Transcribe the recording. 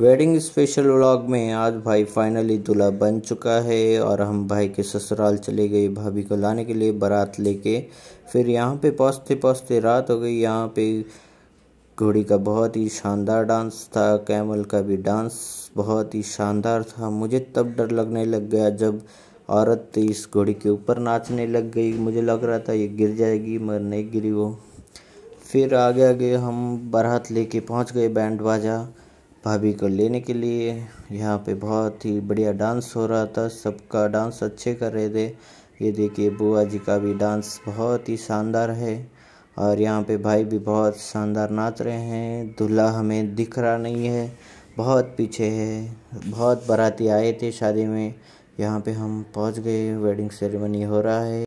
wedding special vlog में आज भाई फाइनली दूल्हा बन चुका है और हम भाई के ससुराल चले गए भाभी को लाने के लिए बारात लेके फिर यहाँ पे पहुँचते पहुँचते रात हो गई यहाँ पे घोड़ी का बहुत ही शानदार डांस था कैमल का भी डांस बहुत ही शानदार था मुझे तब डर लगने लग गया जब औरत इस घोड़ी के ऊपर नाचने लग गई मुझे लग रहा था ये गिर जाएगी मगर नहीं गिरी वो फिर आगे आगे हम बारात लेके पहुंच गए बैंड बाजा भाभी को लेने के लिए यहाँ पे बहुत ही बढ़िया डांस हो रहा था सबका डांस अच्छे कर रहे थे ये देखिए बुआ जी का भी डांस बहुत ही शानदार है और यहाँ पे भाई भी बहुत शानदार नाच रहे हैं दूल्हा हमें दिख रहा नहीं है बहुत पीछे है बहुत बाराती आए थे शादी में यहाँ पे हम पहुँच गए वेडिंग सेरेमनी हो रहा है